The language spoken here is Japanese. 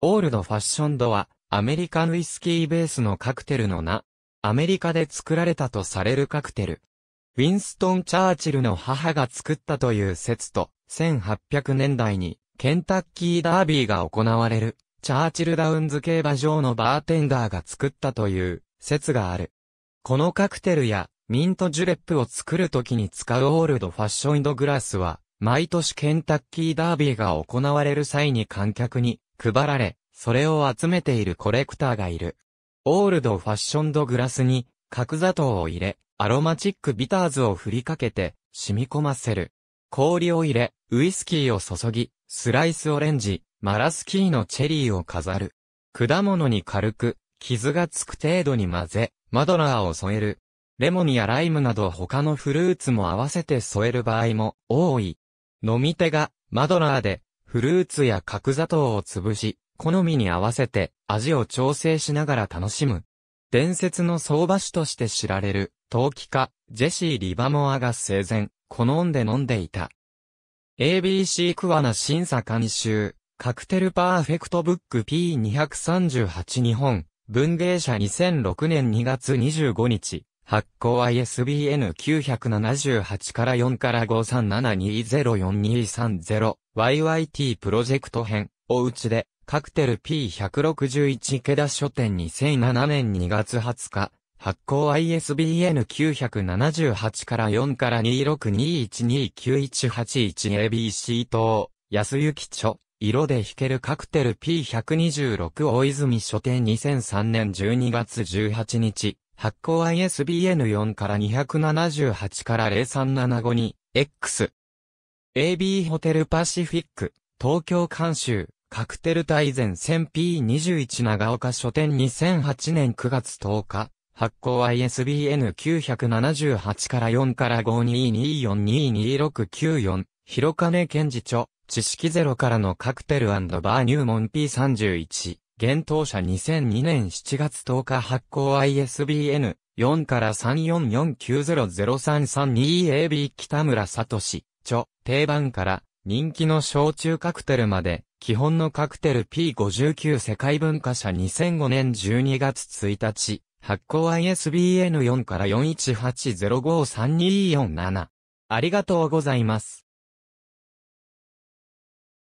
オールドファッションドは、アメリカンウイスキーベースのカクテルの名。アメリカで作られたとされるカクテル。ウィンストン・チャーチルの母が作ったという説と、1800年代に、ケンタッキーダービーが行われる、チャーチルダウンズ競馬場のバーテンダーが作ったという説がある。このカクテルや、ミントジュレップを作るときに使うオールドファッションドグラスは、毎年ケンタッキーダービーが行われる際に観客に配られ、それを集めているコレクターがいる。オールドファッションドグラスに、角砂糖を入れ、アロマチックビターズを振りかけて、染み込ませる。氷を入れ、ウイスキーを注ぎ、スライスオレンジ、マラスキーのチェリーを飾る。果物に軽く、傷がつく程度に混ぜ、マドラーを添える。レモンやライムなど他のフルーツも合わせて添える場合も多い。飲み手がマドラーでフルーツや角砂糖を潰し、好みに合わせて味を調整しながら楽しむ。伝説の相場師として知られる、陶器家、ジェシー・リバモアが生前、好んで飲んでいた。ABC クワナ審査監修、カクテルパーフェクトブック P238 日本、文芸社2006年2月25日、発行 ISBN978 から4から537204230 YYT プロジェクト編、おうちで、カクテル P161 池田書店2007年2月20日、発行 ISBN 978から4から262129181 ABC 等、安幸著、色で弾けるカクテル P126 大泉書店2003年12月18日、発行 ISBN4 から278から0375に、X、AB ホテルパシフィック、東京監修、カクテル大全 1000P21 長岡書店2008年9月10日、発行 ISBN978 から4から5 2 2 4 2 2 6 9 4広金検治著、知識ゼロからのカクテルバー入門 P31、現当社2002年7月10日発行 ISBN4 から 3449003332AB 北村聡。著、定番から人気の焼酎カクテルまで、基本のカクテル P59 世界文化社2005年12月1日、発行 ISBN4 から4180532447。ありがとうございます。